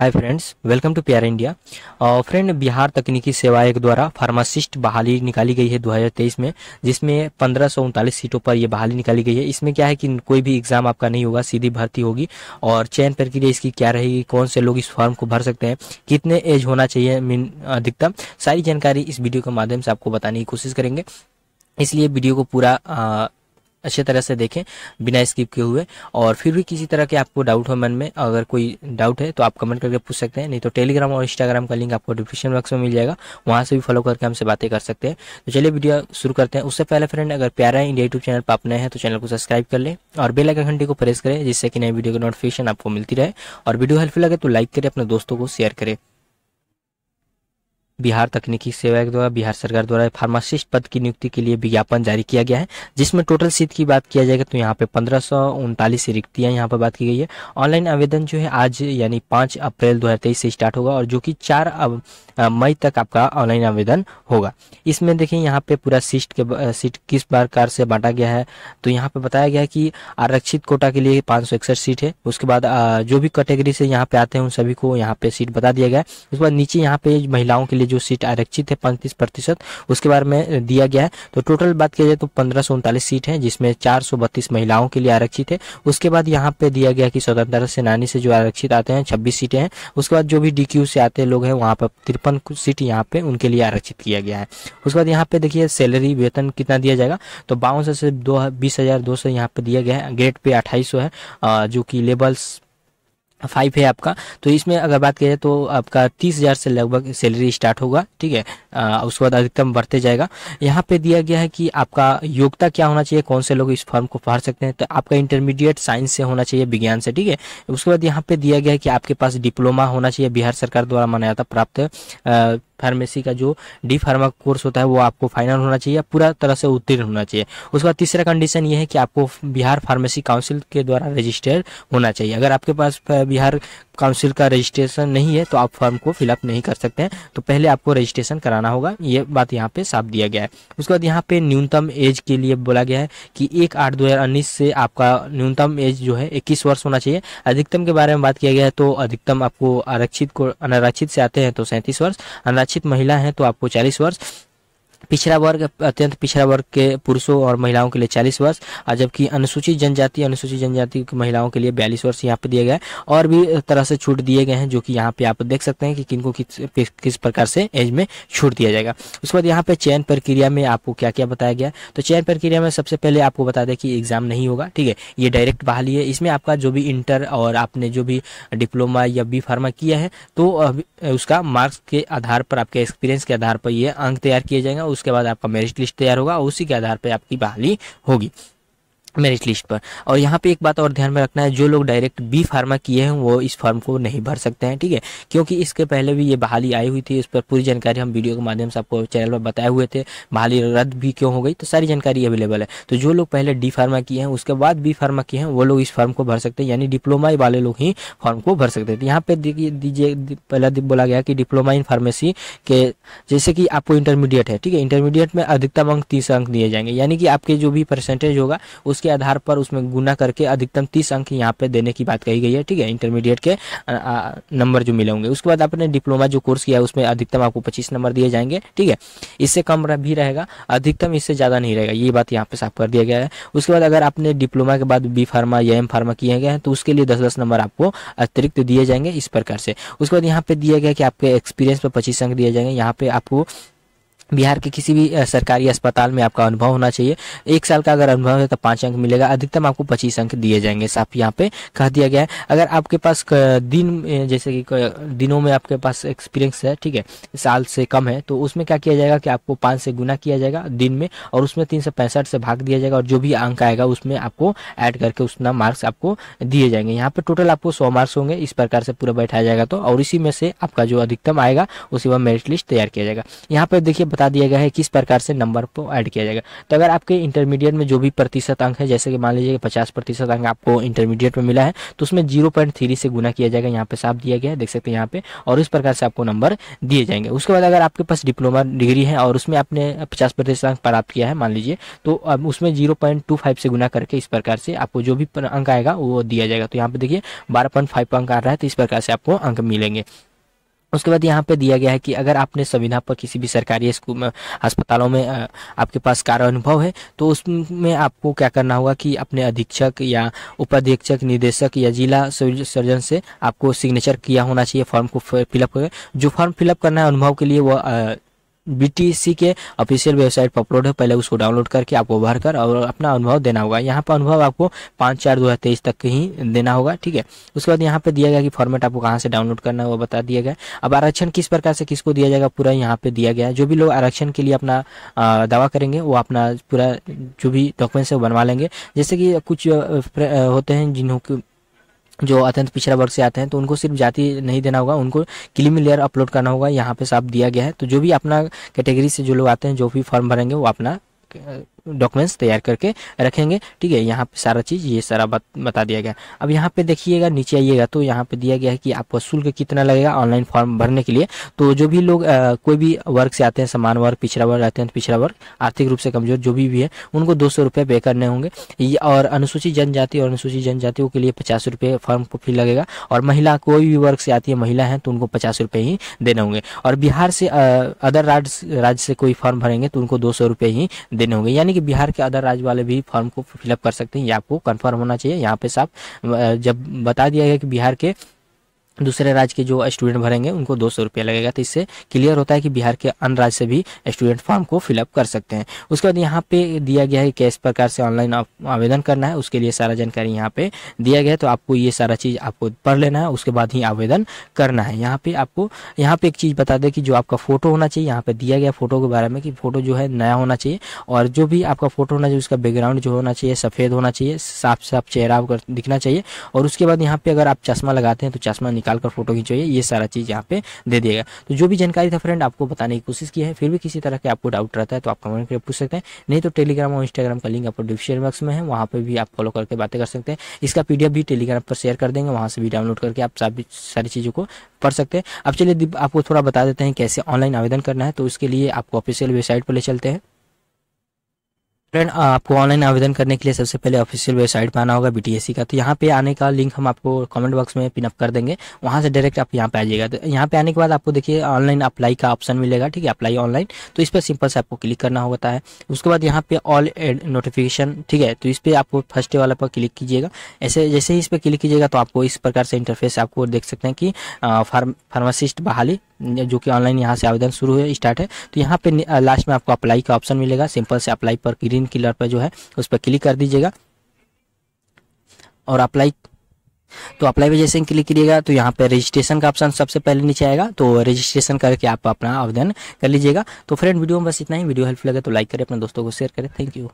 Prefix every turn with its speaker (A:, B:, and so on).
A: hi friends welcome to प्यार India friend Bihar तकनीकी सेवा आयोग द्वारा फार्मासिस्ट बहाली निकाली गई है 2023 में जिसमें पंद्रह सीटों पर यह बहाली निकाली गई है इसमें क्या है कि कोई भी एग्जाम आपका नहीं होगा सीधी भर्ती होगी और चयन प्रक्रिया इसकी क्या रहेगी कौन से लोग इस फॉर्म को भर सकते हैं कितने एज होना चाहिए मीन अधिकतम सारी जानकारी इस वीडियो के माध्यम से आपको बताने की कोशिश करेंगे इसलिए वीडियो को पूरा अच्छे तरह से देखें बिना स्किप किए हुए और फिर भी किसी तरह के आपको डाउट हो मन में अगर कोई डाउट है तो आप कमेंट करके पूछ सकते हैं नहीं तो टेलीग्राम और इंस्टाग्राम का लिंक आपको डिस्क्रिप्शन बॉक्स में मिल जाएगा वहां से भी फॉलो करके हमसे बातें कर सकते हैं तो चलिए वीडियो शुरू करते हैं उससे पहले फ्रेंड अगर प्यारा है इंडिया यूट्यूब चैनल पर आप नए हैं तो चैनल को सब्सक्राइब कर लें और बेलाइकन घंटे को प्रेस करें जिससे कि नई वीडियो की नोटिफिकेशन आपको मिलती रहे और वीडियो हेल्पफुल लगे तो लाइक करें अपने दोस्तों को शेयर करें बिहार तकनीकी सेवा द्वारा बिहार सरकार द्वारा फार्मासिस्ट पद की नियुक्ति के लिए विज्ञापन जारी किया गया है जिसमें टोटल सीट की बात किया जाएगा तो यहाँ पे पंद्रह सौ उनतालीस रिक्तियां यहाँ पर बात की गई है ऑनलाइन आवेदन जो है आज यानी पांच अप्रैल दो से स्टार्ट होगा और जो की चार मई तक आपका ऑनलाइन आवेदन होगा इसमें देखिए यहाँ पे पूरा सीट के सीट किस प्रकार से बांटा गया है तो यहाँ पे बताया गया है कि आरक्षित कोटा के लिए इकसठ सीट है उसके बाद जो भी कैटेगरी से यहाँ पे आते हैं उन सभी को यहाँ पे सीट बता दिया गया है उसके बाद नीचे यहाँ पे महिलाओं के लिए जो सीट आरक्षित है पैंतीस प्रतिशत उसके बारे में दिया गया है तो टोटल बात किया जाए तो पंद्रह सीट है जिसमें चार महिलाओं के लिए आरक्षित है उसके बाद यहाँ पे दिया गया कि स्वतंत्रता सेनानी से जो आरक्षित आते हैं छब्बीस सीटें हैं उसके बाद जो भी डी से आते लोग हैं वहाँ पर तिरपन सीट यहाँ पे उनके लिए आरक्षित किया गया है उसके बाद यहाँ पे देखिए सैलरी वेतन कितना दिया जाएगा तो बावन से दो बीस हज़ार दो सौ यहाँ पे दिया गया है ग्रेड पे अट्ठाईस है जो कि लेबल्स फाइव है आपका तो इसमें अगर बात किया जाए तो आपका तीस हज़ार से लगभग सैलरी स्टार्ट होगा ठीक है उसके बाद अधिकतम बढ़ते जाएगा यहाँ पे दिया गया है कि आपका योग्यता क्या होना चाहिए कौन से लोग इस फॉर्म को पढ़ सकते हैं तो आपका इंटरमीडिएट साइंस से होना चाहिए विज्ञान से ठीक है उसके बाद यहाँ पे दिया गया है कि आपके पास डिप्लोमा होना चाहिए बिहार सरकार द्वारा मान्यता प्राप्त फार्मेसी का जो डी फार्मा कोर्स होता है वो आपको फाइनल होना चाहिए पूरा तरह से उत्तीर्ण होना चाहिए उसके बाद तीसरा कंडीशन ये है कि आपको बिहार फार्मेसी काउंसिल के द्वारा रजिस्टर्ड होना चाहिए अगर आपके पास बिहार काउंसिल का रजिस्ट्रेशन नहीं है तो आप फॉर्म को फिलअप नहीं कर सकते हैं तो पहले आपको रजिस्ट्रेशन कराना होगा ये बात यहाँ पे साफ दिया गया है उसके बाद यहाँ पे न्यूनतम एज के लिए बोला गया है कि एक आठ दो हज़ार उन्नीस से आपका न्यूनतम एज जो है इक्कीस वर्ष होना चाहिए अधिकतम के बारे में बात किया गया है तो अधिकतम आपको आरक्षित को अनारक्षित से आते हैं तो सैंतीस वर्ष अनारक्षित महिला हैं तो आपको चालीस वर्ष पिछड़ा वर्ग अत्यंत पिछड़ा वर्ग के पुरुषों और महिलाओं के लिए 40 वर्ष और जबकि अनुसूचित जनजाति अनुसूचित जनजाति की महिलाओं के लिए 42 वर्ष यहाँ पे दिए गए और भी तरह से छूट दिए गए हैं जो कि यहाँ पे आप देख सकते हैं कि किनको किस किस प्रकार से एज में छूट दिया जाएगा उसके बाद यहाँ पे चयन प्रक्रिया में आपको क्या क्या बताया गया तो चयन प्रक्रिया में सबसे पहले आपको बता दें कि एग्जाम नहीं होगा ठीक है ये डायरेक्ट बहाली है इसमें आपका जो भी इंटर और आपने जो भी डिप्लोमा या बी फार्मा किया है तो उसका मार्क्स के आधार पर आपके एक्सपीरियंस के आधार पर ये अंक तैयार किए जाएंगे उसके बाद आपका मेरिट लिस्ट तैयार होगा उसी के आधार पर आपकी बहाली होगी मेरिट लिस्ट पर और यहाँ पे एक बात और ध्यान में रखना है जो लोग डायरेक्ट बी फार्मा किए हैं वो इस फॉर्म को नहीं भर सकते हैं ठीक है क्योंकि इसके पहले भी ये बहाली आई हुई थी इस पर पूरी जानकारी हम वीडियो के माध्यम से आपको चैनल पर बताए हुए थे बहाली रद्द भी क्यों हो गई तो सारी जानकारी अवेलेबल है तो जो लोग पहले डी फार्मा किए हैं उसके बाद बी फार्मा किए हैं वो लोग इस फॉर्म को भर सकते हैं यानी डिप्लोमा वाले लोग ही फॉर्म को भर सकते थे तो यहाँ पे दीजिए पहला बोला गया कि डिप्लोमा इन फार्मेसी के जैसे कि आपको इंटरमीडिएट है ठीक है इंटरमीडिएट में अधिकतम अंक तीस अंक दिए जाएंगे यानी कि आपके जो भी परसेंटेज होगा उसके के आधार पर उसमें गुना करके अधिकतम तीस अंक यहाँ पे देने की बात कही गई है ठीक है इंटरमीडिएट के नंबर जो मिले होंगे उसके बाद आपने डिप्लोमा जो कोर्स किया है उसमें अधिकतम आपको पच्चीस नंबर दिए जाएंगे ठीक है इससे कम भी रहेगा अधिकतम इससे ज़्यादा नहीं रहेगा ये बात यहाँ पे साफ कर दिया गया है उसके बाद अगर आपने डिप्लोमा के बाद बी फार्मा या एम फार्मा किए गए हैं तो उसके लिए दस दस नंबर आपको अतिरिक्त दिए जाएंगे इस प्रकार से उसके बाद यहाँ पे दिया गया कि आपके एक्सपीरियंस पर पच्चीस अंक दिए जाएंगे यहाँ पे आपको बिहार के किसी भी सरकारी अस्पताल में आपका अनुभव होना चाहिए एक साल का अगर अनुभव है तो पाँच अंक मिलेगा अधिकतम आपको पच्चीस अंक दिए जाएंगे साफ यहाँ पे कह दिया गया है अगर आपके पास दिन जैसे कि दिनों में आपके पास एक्सपीरियंस है ठीक है साल से कम है तो उसमें क्या किया जाएगा कि आपको पाँच से गुना किया जाएगा दिन में और उसमें तीन से भाग दिया जाएगा और जो भी अंक आएगा उसमें आपको ऐड करके उतना मार्क्स आपको दिए जाएंगे यहाँ पे टोटल आपको सौ मार्क्स होंगे इस प्रकार से पूरा बैठाया जाएगा तो और इसी में से आपका जो अधिकतम आएगा उसी में मेरिट लिस्ट तैयार किया जाएगा यहाँ पे देखिए बता दिया गया है किस प्रकार से नंबर को ऐड किया जाएगा तो अगर आपके इंटरमीडिएट में जो भी प्रतिशत अंक है जैसे कि मान लीजिए पचास प्रतिशत अंक आपको इंटरमीडिएट में मिला है तो उसमें जीरो पॉइंट थ्री से गुना किया जाएगा यहाँ पे साफ दिया गया है देख सकते हैं यहाँ पे और इस प्रकार से आपको नंबर दिए जाएंगे उसके बाद अगर आपके पास डिप्लोमा डिग्री है और उसमें आपने पचास प्रतिशत अंक प्राप्त किया है मान लीजिए तो अब उसमें जीरो पॉइंट टू फाइव से गुना करके इस प्रकार से आपको जो भी अंक आएगा वो दिया जाएगा तो यहाँ पे देखिए बारह पॉइंट फाइव अंक आ रहा है तो इस प्रकार से आपको अंक मिलेंगे उसके बाद यहाँ पे दिया गया है कि अगर आपने संविधा पर किसी भी सरकारी स्कूल अस्पतालों में आपके पास कार्य अनुभव है तो उसमें आपको क्या करना होगा कि अपने अधीक्षक या उपाधीक्षक निदेशक या जिला सर्जन से आपको सिग्नेचर किया होना चाहिए फॉर्म को फिलअप जो फॉर्म फिलअप करना है अनुभव के लिए वह बीटीसी के ऑफिशियल वेबसाइट पर अपलोड है पहले उसको डाउनलोड करके आपको भर कर और अपना अनुभव देना होगा यहाँ पर अनुभव आपको पाँच चार दो हज़ार तेईस तक ही देना होगा ठीक है उसके बाद यहाँ पे दिया गया कि फॉर्मेट आपको कहाँ से डाउनलोड करना है वो बता दिया गया अब आरक्षण किस प्रकार से किसको दिया जाएगा पूरा यहाँ पे दिया गया जो भी लोग आरक्षण के लिए अपना दावा करेंगे वो अपना पूरा जो भी डॉक्यूमेंट्स है वो बनवा लेंगे जैसे कि कुछ होते हैं जिन्हों जो अत्यंत पिछड़ा वर्ग से आते हैं तो उनको सिर्फ जाति नहीं देना होगा उनको क्लीमी लेयर अपलोड करना होगा यहाँ पे साफ दिया गया है तो जो भी अपना कैटेगरी से जो लोग आते हैं जो भी फॉर्म भरेंगे वो अपना डॉक्यूमेंट्स तैयार करके रखेंगे ठीक है यहाँ पे सारा चीज़ ये सारा बत, बता दिया गया अब यहाँ पे देखिएगा नीचे आइएगा तो यहाँ पे दिया गया है कि आपको शुल्क कितना लगेगा ऑनलाइन फॉर्म भरने के लिए तो जो भी लोग आ, कोई भी वर्ग से आते हैं समान वर्ग पिछड़ा वर्ग आते हैं तो पिछड़ा वर्ग आर्थिक रूप से कमजोर जो भी भी है उनको दो सौ पे करने होंगे और अनुसूचित जनजाति और अनुसूचित जनजातियों के लिए पचास रुपये फॉर्म फी लगेगा और महिला कोई भी वर्ग से आती है महिला है तो उनको पचास रुपये ही देने होंगे और बिहार से अदर राज्य से कोई फॉर्म भरेंगे तो उनको दो सौ ही देने होंगे यानी कि बिहार के अदर राज्य वाले भी फॉर्म को फिलअप कर सकते हैं ये आपको कन्फर्म होना चाहिए यहाँ पे साफ जब बता दिया गया कि बिहार के दूसरे राज्य के जो स्टूडेंट भरेंगे उनको दो सौ रुपया लगेगा तो इससे क्लियर होता है कि बिहार के अन्य राज्य से भी स्टूडेंट फॉर्म को फिलअप कर सकते हैं उसके बाद यहाँ पे दिया गया है कि इस प्रकार से ऑनलाइन आवेदन करना है उसके लिए सारा जानकारी यहाँ पे दिया गया है तो आपको ये सारा चीज़ आपको पढ़ लेना है उसके बाद ही आवेदन करना है यहाँ पे आपको यहाँ पे एक चीज़ बता दें कि जो आपका फोटो होना चाहिए यहाँ पे दिया गया फोटो के बारे में कि फोटो जो है नया होना चाहिए और जो भी आपका फोटो होना चाहिए उसका बैकग्राउंड जो होना चाहिए सफ़ेद होना चाहिए साफ साफ चेहरा दिखना चाहिए और उसके बाद यहाँ पे अगर आप चश्मा लगाते हैं तो चश्मा निकाल निकाल कर फोटो खींचो ये सारा चीज़ यहाँ पे दे दिएगा तो जो भी जानकारी था फ्रेंड आपको बताने की कोशिश की है फिर भी किसी तरह के आपको डाउट रहता है तो आप कमेंट करके पूछ सकते हैं नहीं तो टेलीग्राम और इंस्टाग्राम का लिंक आपको डिस्क्रिप्शन बॉक्स में है वहाँ पर भी आप फॉलो करके बातें कर सकते हैं इसका पीडीएफ भी टेलीग्राम पर शेयर कर देंगे वहाँ से भी डाउनलोड करके आप सारी चीज़ों को पढ़ सकते हैं अब चलिए आपको थोड़ा बता देते हैं कैसे ऑनलाइन आवेदन करना है तो उसके लिए आपको ऑफिशियल वेबसाइट पर ले चलते हैं फ्रेंड आपको ऑनलाइन आवेदन करने के लिए सबसे पहले ऑफिशियल वेबसाइट पर आना होगा बीटीएससी का तो यहाँ पे आने का लिंक हम आपको कमेंट बॉक्स में पिनअप कर देंगे वहाँ से डायरेक्ट आप यहाँ पे आ जाइएगा तो यहाँ पे आने के बाद आपको देखिए ऑनलाइन अप्लाई का ऑप्शन मिलेगा ठीक है अप्लाई ऑनलाइन तो इस पर सिंपल से आपको क्लिक करना होता है उसके बाद यहाँ पे ऑल एड नोटिफिकेशन ठीक है तो इस पर आपको फर्स्ट वाला पर क्लिक कीजिएगा ऐसे जैसे ही इस पर क्लिक कीजिएगा तो आपको इस प्रकार से इंटरफेस आपको देख सकते हैं कि फार्मासिस्ट बहाली जो कि ऑनलाइन यहाँ से आवेदन शुरू है स्टार्ट है तो यहाँ पे लास्ट में आपको अप्लाई का ऑप्शन मिलेगा सिंपल से अप्लाई पर ग्रीन किलर पर जो है उस पर क्लिक कर दीजिएगा और अप्लाई तो अप्लाई पर जैसे क्लिक करिएगा तो यहाँ पे रजिस्ट्रेशन का ऑप्शन सबसे पहले नीचे आएगा तो रजिस्ट्रेशन करके आप अपना आवेदन कर लीजिएगा तो फ्रेंड वीडियो में बस इतना ही वीडियो हेल्पफुल लगे तो लाइक करें अपने दोस्तों को शेयर करें थैंक यू